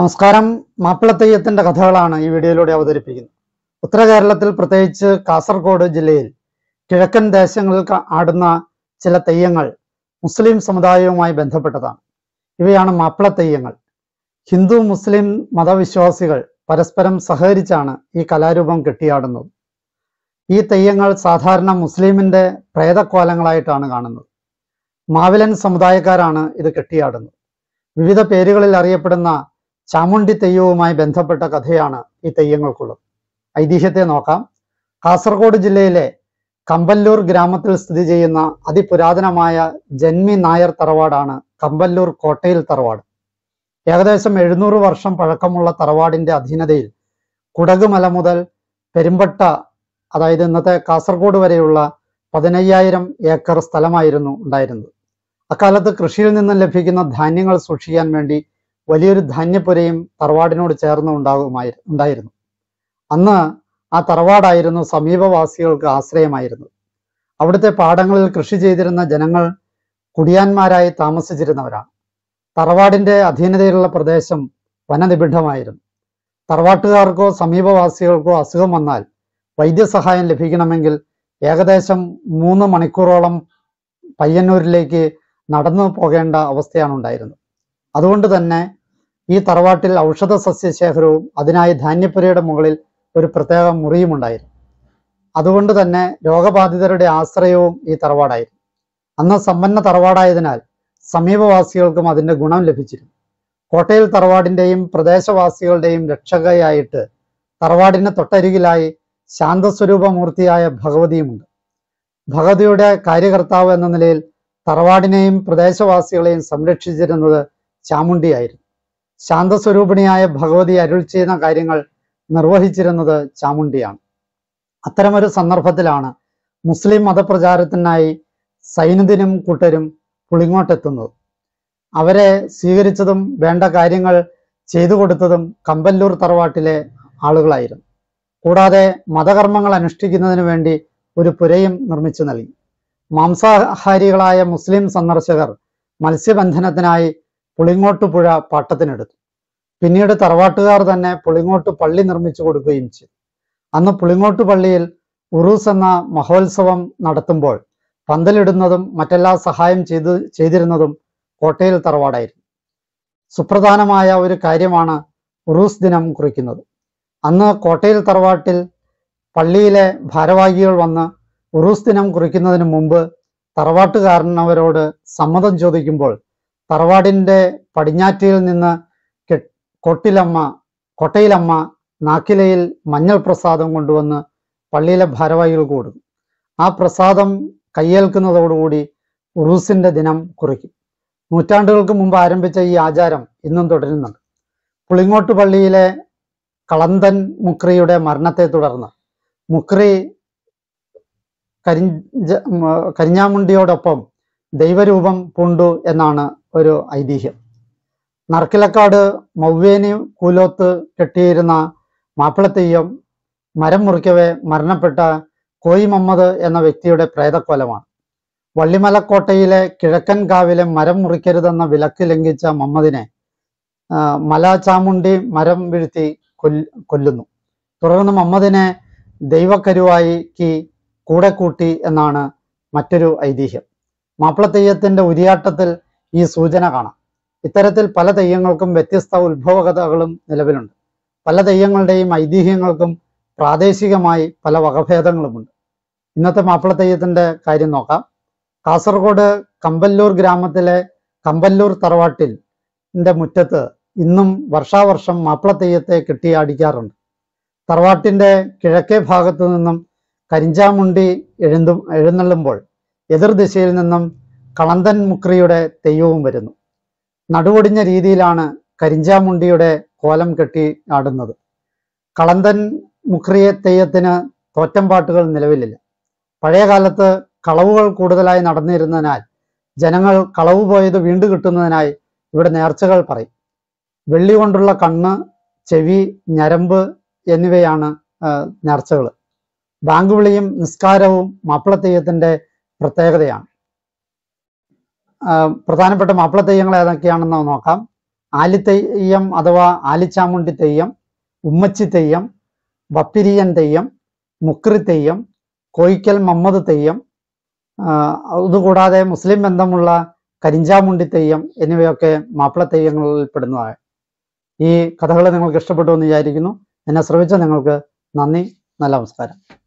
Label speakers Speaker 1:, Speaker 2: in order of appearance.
Speaker 1: നമസ്കാരം മാപ്പിളത്തെയ്യത്തിന്റെ കഥകളാണ് ഈ വീഡിയോയിലൂടെ അവതരിപ്പിക്കുന്നത് ഉത്തര കേരളത്തിൽ പ്രത്യേകിച്ച് കാസർഗോഡ് ജില്ലയിൽ കിഴക്കൻ ദേശങ്ങളിൽ ആടുന്ന ചില തെയ്യങ്ങൾ മുസ്ലിം സമുദായവുമായി ബന്ധപ്പെട്ടതാണ് ഇവയാണ് മാപ്പിള തെയ്യങ്ങൾ ഹിന്ദു മുസ്ലിം മതവിശ്വാസികൾ പരസ്പരം സഹകരിച്ചാണ് ഈ കലാരൂപം കെട്ടിയാടുന്നത് ഈ തെയ്യങ്ങൾ സാധാരണ മുസ്ലിമിന്റെ പ്രേതക്കോലങ്ങളായിട്ടാണ് കാണുന്നത് മാവിലൻ സമുദായക്കാരാണ് ഇത് കെട്ടിയാടുന്നത് വിവിധ പേരുകളിൽ അറിയപ്പെടുന്ന ചാമുണ്ടി തെയ്യവുമായി ബന്ധപ്പെട്ട കഥയാണ് ഈ തെയ്യങ്ങൾക്കുള്ളത് ഐതിഹ്യത്തെ നോക്കാം കാസർഗോഡ് ജില്ലയിലെ കമ്പല്ലൂർ ഗ്രാമത്തിൽ സ്ഥിതി ചെയ്യുന്ന അതിപുരാതനമായ ജന്മി നായർ തറവാടാണ് കമ്പല്ലൂർ കോട്ടയിൽ തറവാട് ഏകദേശം എഴുന്നൂറ് വർഷം പഴക്കമുള്ള തറവാടിന്റെ അധീനതയിൽ കുടക് മല മുതൽ പെരുമ്പട്ട അതായത് ഇന്നത്തെ കാസർഗോഡ് വരെയുള്ള പതിനയ്യായിരം ഏക്കർ സ്ഥലമായിരുന്നു ഉണ്ടായിരുന്നത് അക്കാലത്ത് കൃഷിയിൽ നിന്നും ലഭിക്കുന്ന ധാന്യങ്ങൾ സൂക്ഷിക്കാൻ വേണ്ടി വലിയൊരു ധാന്യപ്പുരയും തറവാടിനോട് ചേർന്ന് ഉണ്ടാകുമായിരുന്നു ഉണ്ടായിരുന്നു അന്ന് ആ തറവാടായിരുന്നു സമീപവാസികൾക്ക് ആശ്രയമായിരുന്നു അവിടുത്തെ പാടങ്ങളിൽ കൃഷി ചെയ്തിരുന്ന ജനങ്ങൾ കുടിയാന്മാരായി താമസിച്ചിരുന്നവരാണ് തറവാടിന്റെ അധീനതയിലുള്ള പ്രദേശം വനനിബിഡമായിരുന്നു തറവാട്ടുകാർക്കോ സമീപവാസികൾക്കോ അസുഖം വന്നാൽ വൈദ്യസഹായം ലഭിക്കണമെങ്കിൽ ഏകദേശം മൂന്ന് മണിക്കൂറോളം പയ്യന്നൂരിലേക്ക് നടന്നു പോകേണ്ട അവസ്ഥയാണ് ഉണ്ടായിരുന്നത് അതുകൊണ്ട് തന്നെ ഈ തറവാട്ടിൽ ഔഷധ സസ്യശേഖരവും അതിനായി ധാന്യപ്പുരയുടെ മുകളിൽ ഒരു പ്രത്യേക മുറിയുമുണ്ടായിരുന്നു അതുകൊണ്ട് തന്നെ രോഗബാധിതരുടെ ആശ്രയവും ഈ തറവാടായിരുന്നു അന്ന് സമ്പന്ന തറവാടായതിനാൽ സമീപവാസികൾക്കും അതിന്റെ ഗുണം ലഭിച്ചിരുന്നു കോട്ടയിൽ തറവാടിന്റെയും പ്രദേശവാസികളുടെയും രക്ഷകയായിട്ട് തറവാടിന് തൊട്ടരികിലായി ശാന്തസ്വരൂപമൂർത്തിയായ ഭഗവതിയുമുണ്ട് ഭഗവതിയുടെ കാര്യകർത്താവ് എന്ന നിലയിൽ തറവാടിനെയും പ്രദേശവാസികളെയും സംരക്ഷിച്ചിരുന്നത് ചാമുണ്ടിയായിരുന്നു ശാന്തസ്വരൂപിണിയായ ഭഗവതി അരുൾ ചെയ്യുന്ന കാര്യങ്ങൾ നിർവഹിച്ചിരുന്നത് ചാമുണ്ടിയാണ് അത്തരമൊരു സന്ദർഭത്തിലാണ് മുസ്ലിം മതപ്രചാരത്തിനായി സൈനുദിനും കൂട്ടരും പുളിങ്ങോട്ടെത്തുന്നത് അവരെ സ്വീകരിച്ചതും വേണ്ട കാര്യങ്ങൾ ചെയ്തു കൊടുത്തതും കമ്പല്ലൂർ തറവാട്ടിലെ ആളുകളായിരുന്നു കൂടാതെ മതകർമ്മങ്ങൾ അനുഷ്ഠിക്കുന്നതിന് വേണ്ടി ഒരു പുരയും നിർമ്മിച്ചു നൽകി മാംസാഹാരികളായ മുസ്ലിം സന്ദർശകർ മത്സ്യബന്ധനത്തിനായി പുളിങ്ങോട്ട് പുഴ പാട്ടത്തിനെടുത്തു പിന്നീട് തറവാട്ടുകാർ തന്നെ പുളിങ്ങോട്ട് പള്ളി നിർമ്മിച്ചു കൊടുക്കുകയും ചെയ്തു അന്ന് പുളിങ്ങോട്ട് പള്ളിയിൽ ഉറൂസ് എന്ന മഹോത്സവം നടത്തുമ്പോൾ പന്തലിടുന്നതും മറ്റെല്ലാ സഹായം ചെയ്ത് ചെയ്തിരുന്നതും കോട്ടയിൽ തറവാടായിരുന്നു സുപ്രധാനമായ ഒരു കാര്യമാണ് ഉറൂസ് ദിനം കുറിക്കുന്നത് അന്ന് കോട്ടയിൽ തറവാട്ടിൽ പള്ളിയിലെ ഭാരവാഹികൾ വന്ന് ഉറൂസ് ദിനം കുറിക്കുന്നതിന് മുമ്പ് തറവാട്ടുകാരനവരോട് സമ്മതം ചോദിക്കുമ്പോൾ തറവാടിൻ്റെ പടിഞ്ഞാറ്റിയിൽ നിന്ന് കൊട്ടിലമ്മ കൊട്ടയിലമ്മ നാക്കിലയിൽ മഞ്ഞൾ പ്രസാദം കൊണ്ടുവന്ന് പള്ളിയിലെ ഭാരവാഹികൾ കൂടും ആ പ്രസാദം കയ്യേൽക്കുന്നതോടുകൂടി ഉറൂസിൻ്റെ ദിനം കുറിക്കും നൂറ്റാണ്ടുകൾക്ക് മുമ്പ് ആരംഭിച്ച ഈ ആചാരം ഇന്നും തുടരുന്നുണ്ട് പുളിങ്ങോട്ട് പള്ളിയിലെ കളന്തൻ മുക്രിയുടെ മരണത്തെ തുടർന്ന് മുക്രി കരിഞ്ച കരിഞ്ഞാമുണ്ടിയോടൊപ്പം ദൈവരൂപം പൂണ്ടു എന്നാണ് ഒരു ഐതിഹ്യം നറക്കിലക്കാട് മൗവേനി കൂലോത്ത് കെട്ടിയിരുന്ന മാപ്പിളത്തെയ്യം മരം മുറിക്കവെ മരണപ്പെട്ട കോയി മുഹമ്മദ് എന്ന വ്യക്തിയുടെ പ്രേതക്കൊലമാണ് വള്ളിമലക്കോട്ടയിലെ കിഴക്കൻ കാവിലെ മരം മുറിക്കരുതെന്ന വിലക്ക് ലംഘിച്ച മുഹമ്മദിനെ ചാമുണ്ടി മരം വീഴ്ത്തി കൊല്ലുന്നു തുടർന്ന് മുഹമ്മദിനെ ദൈവക്കരുവായിക്ക് കൂടെ കൂട്ടി എന്നാണ് മറ്റൊരു ഐതിഹ്യം മാപ്പിളത്തെയ്യത്തിന്റെ ഉരിയാട്ടത്തിൽ ഈ സൂചന കാണാം ഇത്തരത്തിൽ പല തെയ്യങ്ങൾക്കും വ്യത്യസ്ത ഉത്ഭവകഥകളും നിലവിലുണ്ട് പല തെയ്യങ്ങളുടെയും ഐതിഹ്യങ്ങൾക്കും പ്രാദേശികമായി പല വകഭേദങ്ങളുമുണ്ട് ഇന്നത്തെ മാപ്പിള തെയ്യത്തിന്റെ കാര്യം നോക്കാം കാസർഗോഡ് കമ്പല്ലൂർ ഗ്രാമത്തിലെ കമ്പല്ലൂർ തറവാട്ടിൽ മുറ്റത്ത് ഇന്നും വർഷാവർഷം മാപ്പിള തെയ്യത്തെ കെട്ടിയാടിക്കാറുണ്ട് തറവാട്ടിന്റെ കിഴക്കേ ഭാഗത്തു നിന്നും കരിഞ്ചാമുണ്ടി എഴുന്തും എഴുന്നള്ളുമ്പോൾ എതിർദിശയിൽ നിന്നും കളന്തൻ മുക്രിയുടെ തെയ്യവും വരുന്നു നടുവൊടിഞ്ഞ രീതിയിലാണ് കരിഞ്ചാമുണ്ടിയുടെ കോലം കെട്ടി ആടുന്നത് കളന്തൻ മുക്രിയ തെയ്യത്തിന് തോറ്റംപാട്ടുകൾ നിലവിലില്ല പഴയകാലത്ത് കളവുകൾ കൂടുതലായി നടന്നിരുന്നതിനാൽ ജനങ്ങൾ കളവ് പോയത് വീണ്ടു കിട്ടുന്നതിനായി ഇവിടെ നേർച്ചകൾ പറയും വെള്ളി കൊണ്ടുള്ള കണ്ണ് ചെവി ഞരമ്പ് എന്നിവയാണ് നേർച്ചകൾ ബാങ്ക് വിളിയും നിസ്കാരവും മാപ്പിള തെയ്യത്തിൻ്റെ പ്രത്യേകതയാണ് പ്രധാനപ്പെട്ട മാപ്പിള തെയ്യങ്ങൾ ഏതൊക്കെയാണെന്ന് നോക്കാം തെയ്യം അഥവാ ആലിച്ചാമുണ്ടി തെയ്യം ഉമ്മച്ചി തെയ്യം വപ്പിരിയൻ തെയ്യം മുക്രി തെയ്യം കോയിക്കൽ മമ്മദ് തെയ്യം അതുകൂടാതെ മുസ്ലിം ബന്ധമുള്ള കരിഞ്ചാമുണ്ടി തെയ്യം എന്നിവയൊക്കെ മാപ്പിള തെയ്യങ്ങളിൽ പെടുന്നതാണ് ഈ കഥകൾ നിങ്ങൾക്ക് ഇഷ്ടപ്പെട്ടു എന്ന് വിചാരിക്കുന്നു എന്നെ ശ്രമിച്ച നിങ്ങൾക്ക് നന്ദി നല്ല നമസ്കാരം